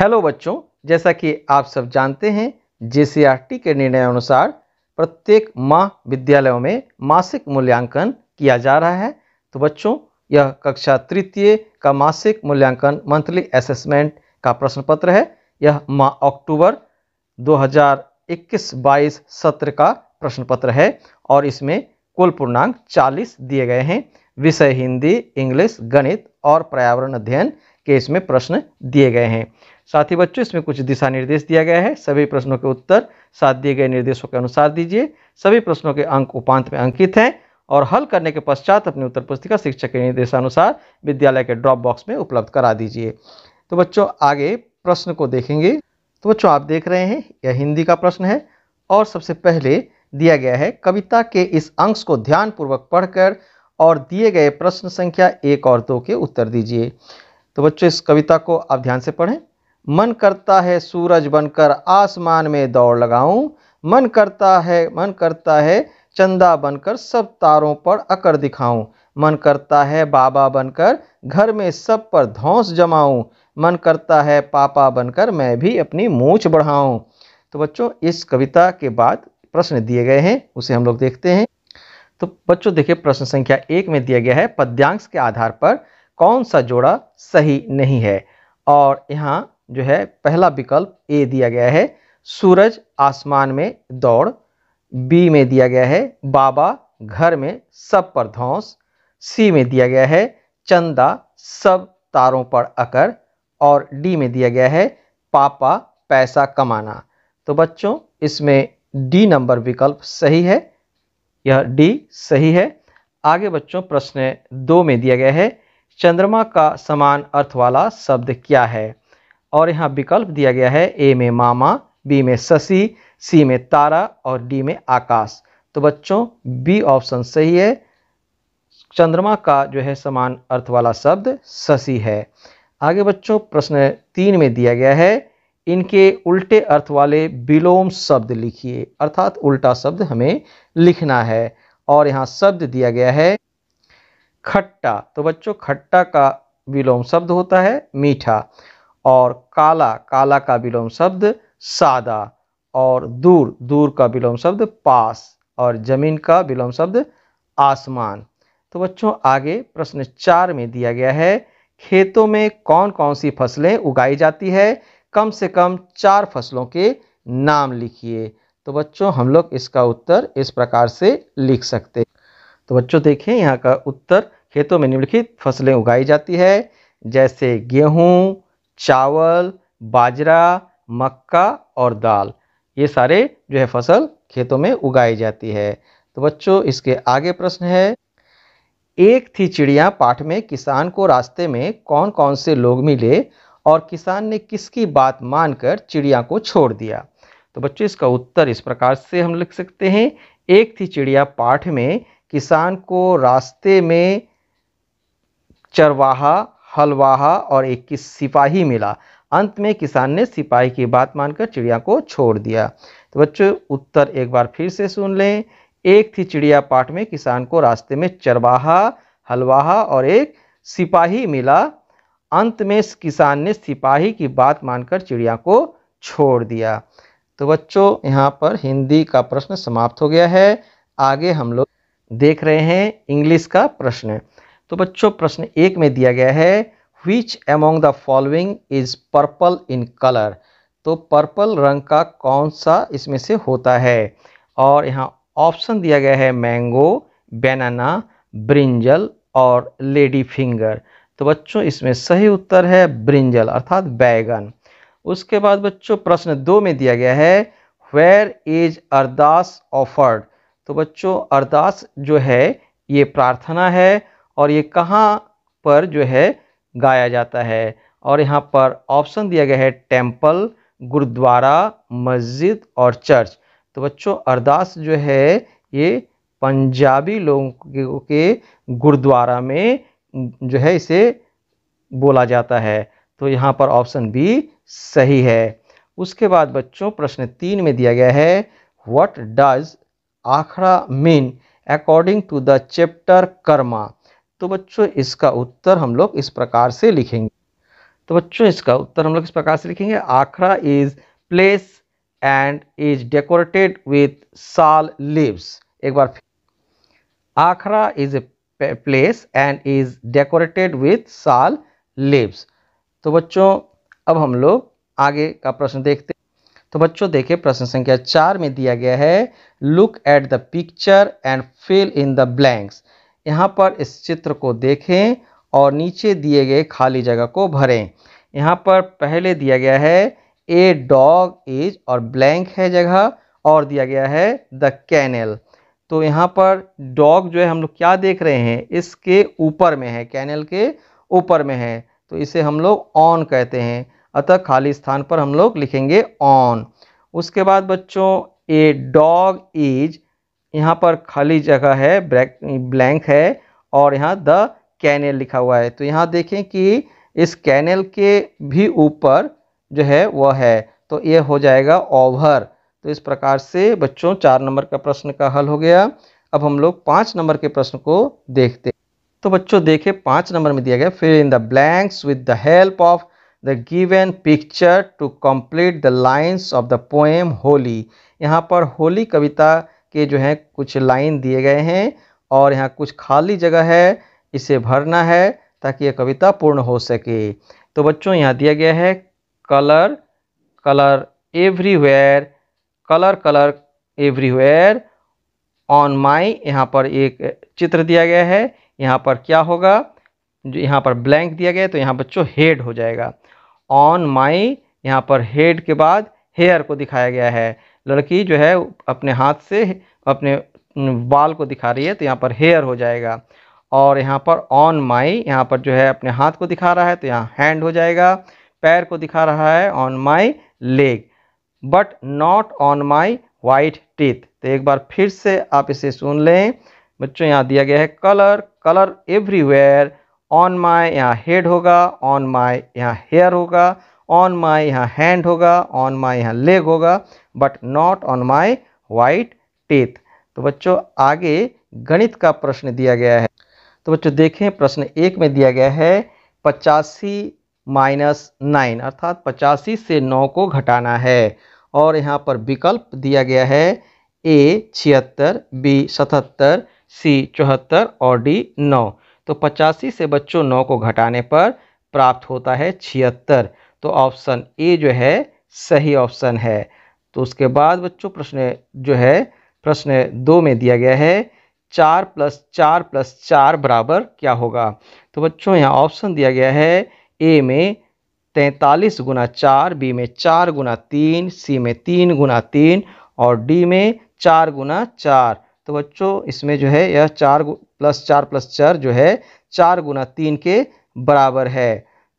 hello बच्चों जैसा कि आप सब जानते हैं जेसीआरटी के निर्णय अनुसार प्रत्येक माह विद्यालयों में मासिक मूल्यांकन किया जा रहा है तो बच्चों यह कक्षा तृतीय का मासिक मूल्यांकन मंथली असेसमेंट का प्रश्न पत्र है यह माह अक्टूबर 2021-22 सत्र का प्रश्न पत्र है और इसमें कुल पूर्णांक 40 दिए गए हैं विषय हिंदी इंग्लिश गणित और पर्यावरण अध्ययन के इसमें प्रश्न दिए गए हैं साथ ही बच्चों इसमें कुछ दिशा निर्देश दिया गया है सभी प्रश्नों के उत्तर साथ दिए गए निर्देशों के अनुसार दीजिए सभी प्रश्नों के अंक उपांत में अंकित हैं और हल करने के पश्चात अपनी उत्तर पुस्तिका शिक्षक के निर्देशानुसार विद्यालय के ड्रॉप बॉक्स में उपलब्ध करा दीजिए तो बच्चों आगे प्रश्न को देखेंगे तो बच्चों आप देख रहे हैं यह हिंदी का प्रश्न है और सबसे पहले दिया गया है कविता के इस अंश को ध्यानपूर्वक पढ़कर और दिए गए प्रश्न संख्या एक और दो के उत्तर दीजिए तो बच्चों इस कविता को आप ध्यान से पढ़ें मन करता है सूरज बनकर आसमान में दौड़ लगाऊं मन करता है मन करता है चंदा बनकर सब तारों पर अकर दिखाऊं मन करता है बाबा बनकर घर में सब पर धौंस जमाऊं मन करता है पापा बनकर मैं भी अपनी मूछ बढ़ाऊं तो बच्चों इस कविता के बाद प्रश्न दिए गए हैं उसे हम लोग देखते हैं तो बच्चों देखिए प्रश्न संख्या एक में दिया गया है पद्यांश के आधार पर कौन सा जोड़ा सही नहीं है और यहाँ जो है पहला विकल्प ए दिया गया है सूरज आसमान में दौड़ बी में दिया गया है बाबा घर में सब पर धौस सी में दिया गया है चंदा सब तारों पर अकर और डी में दिया गया है पापा पैसा कमाना तो बच्चों इसमें डी नंबर विकल्प सही है यह डी सही है आगे बच्चों प्रश्न दो में दिया गया है चंद्रमा का समान अर्थ वाला शब्द क्या है और यहाँ विकल्प दिया गया है ए में मामा बी में शशि सी में तारा और डी में आकाश तो बच्चों बी ऑप्शन सही है चंद्रमा का जो है समान अर्थ वाला शब्द शशि है आगे बच्चों प्रश्न तीन में दिया गया है इनके उल्टे अर्थ वाले विलोम शब्द लिखिए अर्थात उल्टा शब्द हमें लिखना है और यहाँ शब्द दिया गया है खट्टा तो बच्चों खट्टा का विलोम शब्द होता है मीठा और काला काला का विलोम शब्द सादा और दूर दूर का विलोम शब्द पास और जमीन का विलोम शब्द आसमान तो बच्चों आगे प्रश्न चार में दिया गया है खेतों में कौन कौन सी फसलें उगाई जाती है कम से कम चार फसलों के नाम लिखिए तो बच्चों हम लोग इसका उत्तर इस प्रकार से लिख सकते हैं तो बच्चों देखें यहाँ का उत्तर खेतों में निम्नलिखित फसलें उगाई जाती है जैसे गेहूँ चावल बाजरा मक्का और दाल ये सारे जो है फसल खेतों में उगाई जाती है तो बच्चों इसके आगे प्रश्न है एक थी चिड़िया पाठ में किसान को रास्ते में कौन कौन से लोग मिले और किसान ने किसकी बात मानकर चिड़िया को छोड़ दिया तो बच्चों इसका उत्तर इस प्रकार से हम लिख सकते हैं एक थी चिड़िया पाठ में किसान को रास्ते में चरवाहा हलवाहा और एक सिपाही मिला अंत में किसान ने सिपाही की बात मानकर चिड़िया को छोड़ दिया तो बच्चों उत्तर एक बार फिर से सुन लें एक थी चिड़िया पाठ में किसान को रास्ते में चरवाहा हलवाहा और एक सिपाही मिला अंत में किसान ने सिपाही की बात मानकर चिड़िया को छोड़ दिया तो बच्चों यहाँ पर हिंदी का प्रश्न समाप्त हो गया है आगे हम लोग देख रहे हैं इंग्लिश का प्रश्न तो बच्चों प्रश्न एक में दिया गया है which among the following is purple in colour तो पर्पल रंग का कौन सा इसमें से होता है और यहाँ ऑप्शन दिया गया है मैंगो बनाना ब्रिंजल और लेडी फिंगर तो बच्चों इसमें सही उत्तर है ब्रिंजल अर्थात बैगन उसके बाद बच्चों प्रश्न दो में दिया गया है वेयर इज अरदास ऑफर्ड तो बच्चों अरदास जो है ये प्रार्थना है और ये कहाँ पर जो है गाया जाता है और यहाँ पर ऑप्शन दिया गया है टेम्पल गुरुद्वारा मस्जिद और चर्च तो बच्चों अरदास जो है ये पंजाबी लोगों के गुरुद्वारा में जो है इसे बोला जाता है तो यहाँ पर ऑप्शन बी सही है उसके बाद बच्चों प्रश्न तीन में दिया गया है what does akhara mean according to the chapter Karma तो बच्चों इसका उत्तर हम लोग इस प्रकार से लिखेंगे तो बच्चों इसका उत्तर हम लोग इस प्रकार से लिखेंगे akhara is place and is decorated with sal leaves एक बार फिर akhara is a place and is decorated with sal leaves तो बच्चों अब हम लोग आगे का प्रश्न देखते तो बच्चों देखिए प्रश्न संख्या चार में दिया गया है look at the picture and fill in the blanks यहाँ पर इस चित्र को देखें और नीचे दिए गए खाली जगह को भरें यहाँ पर पहले दिया गया है ए डॉग इज और ब्लैंक है जगह और दिया गया है द कैनल तो यहाँ पर डॉग जो है हम लोग क्या देख रहे हैं इसके ऊपर में है कैनल के ऊपर में है तो इसे हम लोग ऑन कहते हैं अतः खाली स्थान पर हम लोग लिखेंगे ऑन उसके बाद बच्चों ए डॉग इज यहाँ पर खाली जगह है ब्लैक ब्लैंक है और यहाँ द कैनल लिखा हुआ है तो यहाँ देखें कि इस कैनल के भी ऊपर जो है वह है तो ये हो जाएगा ओवर तो इस प्रकार से बच्चों चार नंबर का प्रश्न का हल हो गया अब हम लोग पाँच नंबर के प्रश्न को देखते तो बच्चों देखे पाँच नंबर में दिया गया फिर in the blanks with the help of the given picture to complete the lines of the poem Holi यहाँ पर होली कविता के जो हैं कुछ लाइन दिए गए हैं और यहाँ कुछ खाली जगह है इसे भरना है ताकि यह कविता पूर्ण हो सके तो बच्चों यहाँ दिया गया है colour colour everywhere colour colour everywhere on my यहाँ पर एक चित्र दिया गया है यहाँ पर क्या होगा जो यहाँ पर ब्लैंक दिया गया है तो यहाँ बच्चों हेड हो जाएगा ऑन माई यहाँ पर हेड के बाद हेयर को दिखाया गया है लड़की जो है अपने हाथ से अपने बाल को दिखा रही है तो यहाँ पर हेयर हो जाएगा और यहाँ पर ऑन माई यहाँ पर जो है अपने हाथ को दिखा रहा है तो यहाँ हैंड हो जाएगा पैर को दिखा रहा है on my leg but not on my white teeth तो एक बार फिर से आप इसे सुन लें बच्चों यहाँ दिया गया है colour colour everywhere on my यहाँ हेड होगा ऑन माई यहाँ हेयर होगा ऑन माई यहाँ हैंड होगा ऑन माई यहाँ लेग होगा but not on my white teeth तो बच्चों आगे गणित का प्रश्न दिया गया है तो बच्चों देखें प्रश्न एक में दिया गया है पचासी माइनस नाइन अर्थात पचासी से नौ को घटाना है और यहाँ पर विकल्प दिया गया है ए छिहत्तर बी सतहत्तर सी चौहत्तर और डी नौ तो पचासी से बच्चों नौ को घटाने पर प्राप्त होता है छिहत्तर तो ऑप्शन ए जो है सही ऑप्शन है तो उसके बाद बच्चों प्रश्न जो है प्रश्न दो में दिया गया है चार प्लस चार प्लस चार बराबर क्या होगा तो बच्चों यहाँ ऑप्शन दिया गया है ए में तैंतालीस गुना चार बी में चार गुना तीन सी में तीन गुना तीन और डी में चार गुना चार तो बच्चों इसमें जो है यह चार प्लस चार प्लस चार जो है चार गुना तीन के बराबर है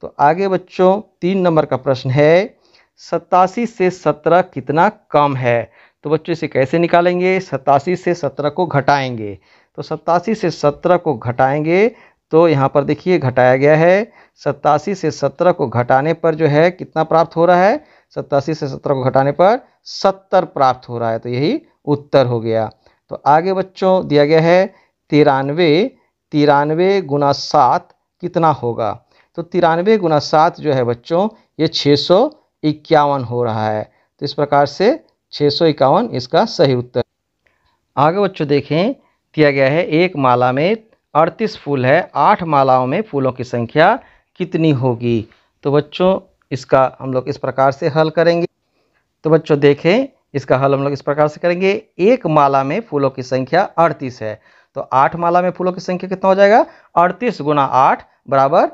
तो आगे बच्चों तीन नंबर का प्रश्न है सतासी से सत्रह कितना कम है तो बच्चों इसे कैसे निकालेंगे सतासी से सत्रह को घटाएंगे तो सतासी से सत्रह को घटाएंगे तो यहाँ पर देखिए घटाया गया है सतासी से सत्रह को घटाने पर जो है कितना प्राप्त हो रहा है सतासी से सत्रह को घटाने पर सत्तर प्राप्त हो रहा है तो यही उत्तर हो गया तो आगे बच्चों दिया गया है तिरानवे तिरानवे गुना सात कितना होगा तो तिरानवे गुना सात जो है बच्चों ये छः सौ इक्यावन हो रहा है तो इस प्रकार से छः सौ इक्यावन इसका सही उत्तर आगे बच्चों देखें दिया गया है एक माला में अड़तीस फूल है आठ मालाओं में फूलों की संख्या कितनी होगी तो बच्चों इसका हम लोग इस प्रकार से हल करेंगे तो बच्चों देखें इसका हल हम लोग इस प्रकार से करेंगे एक माला में फूलों की संख्या अड़तीस है तो आठ माला में फूलों की संख्या कितना हो जाएगा अड़तीस गुना आठ बराबर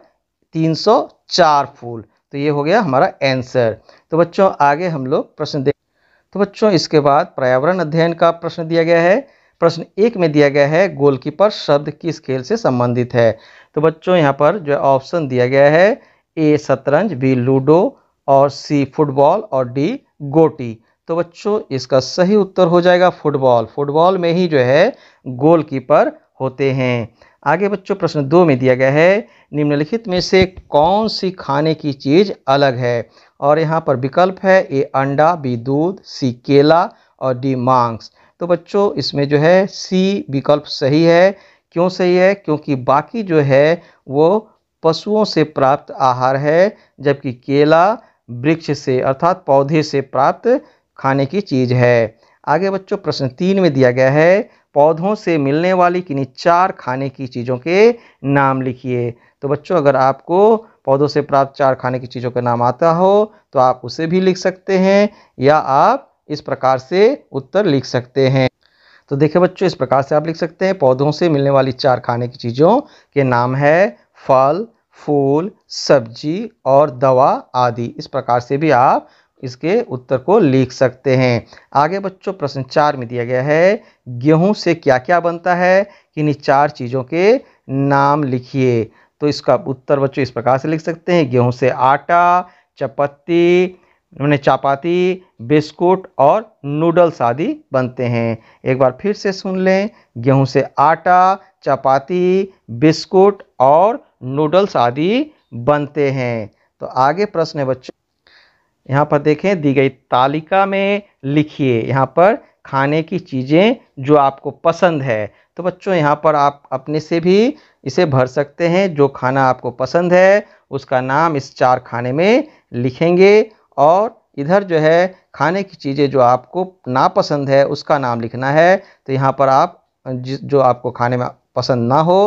तीन सौ चार फूल तो ये हो गया हमारा आंसर तो बच्चों आगे हम लोग प्रश्न देख तो बच्चों इसके बाद पर्यावरण अध्ययन का प्रश्न दिया गया है प्रश्न एक में दिया गया है गोलकीपर शब्द किस खेल से संबंधित है तो बच्चों यहाँ पर जो ऑप्शन दिया गया है ए शतरंज बी लूडो और सी फुटबॉल और डी गोटी तो बच्चों इसका सही उत्तर हो जाएगा फुटबॉल फुटबॉल में ही जो है गोलकीपर होते हैं आगे बच्चों प्रश्न दो में दिया गया है निम्नलिखित में से कौन सी खाने की चीज़ अलग है और यहाँ पर विकल्प है ए अंडा बी दूध सी केला और डी मांस तो बच्चों इसमें जो है सी विकल्प सही है क्यों सही है क्योंकि बाकी जो है वो पशुओं से प्राप्त आहार है जबकि केला वृक्ष से अर्थात पौधे से प्राप्त खाने की चीज़ है आगे बच्चों प्रश्न तीन में दिया गया है पौधों से मिलने वाली किन्हीं चार खाने की चीज़ों के नाम लिखिए तो बच्चों अगर आपको पौधों से प्राप्त चार खाने की चीज़ों का नाम आता हो तो आप उसे भी लिख सकते हैं या आप इस प्रकार से उत्तर लिख सकते हैं तो देखिए बच्चों इस प्रकार से आप लिख सकते हैं पौधों से मिलने वाली चार खाने की चीज़ों के नाम है फल फूल सब्जी और दवा आदि इस प्रकार से भी आप इसके उत्तर को लिख सकते हैं आगे बच्चों प्रश्न चार में दिया गया है गेहूं से क्या क्या बनता है किन्हीं चार चीज़ों के नाम लिखिए तो इसका उत्तर बच्चों इस प्रकार से लिख सकते हैं गेहूं से आटा चपत्ती मैंने चापाती बिस्कुट और नूडल्स आदि बनते हैं एक बार फिर से सुन लें गेहूं से आटा चपाती बिस्कुट और नूडल्स आदि बनते हैं तो आगे प्रश्न है बच्चों यहाँ पर देखें दी गई तालिका में लिखिए यहाँ पर खाने की चीज़ें जो आपको पसंद है तो बच्चों यहाँ पर आप अपने से भी इसे भर सकते हैं जो खाना आपको पसंद है उसका नाम इस चार खाने में लिखेंगे और इधर जो है खाने की चीज़ें जो आपको नापसंद है उसका नाम लिखना है तो यहाँ पर आप जिस जो आपको खाने में पसंद ना हो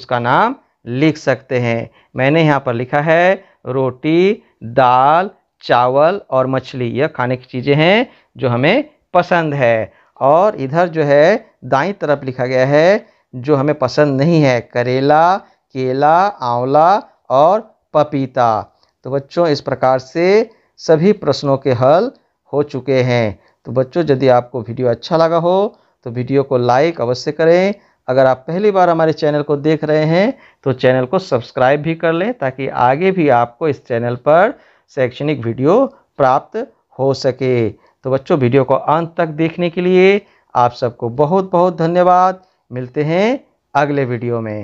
उसका नाम लिख सकते हैं मैंने यहाँ पर लिखा है रोटी दाल चावल और मछली यह खाने की चीज़ें हैं जो हमें पसंद है और इधर जो है दाई तरफ लिखा गया है जो हमें पसंद नहीं है करेला केला आंवला और पपीता तो बच्चों इस प्रकार से सभी प्रश्नों के हल हो चुके हैं तो बच्चों यदि आपको वीडियो अच्छा लगा हो तो वीडियो को लाइक अवश्य करें अगर आप पहली बार हमारे चैनल को देख रहे हैं तो चैनल को सब्सक्राइब भी कर लें ताकि आगे भी आपको इस चैनल पर शैक्षणिक वीडियो प्राप्त हो सके तो बच्चों वीडियो को अंत तक देखने के लिए आप सबको बहुत बहुत धन्यवाद मिलते हैं अगले वीडियो में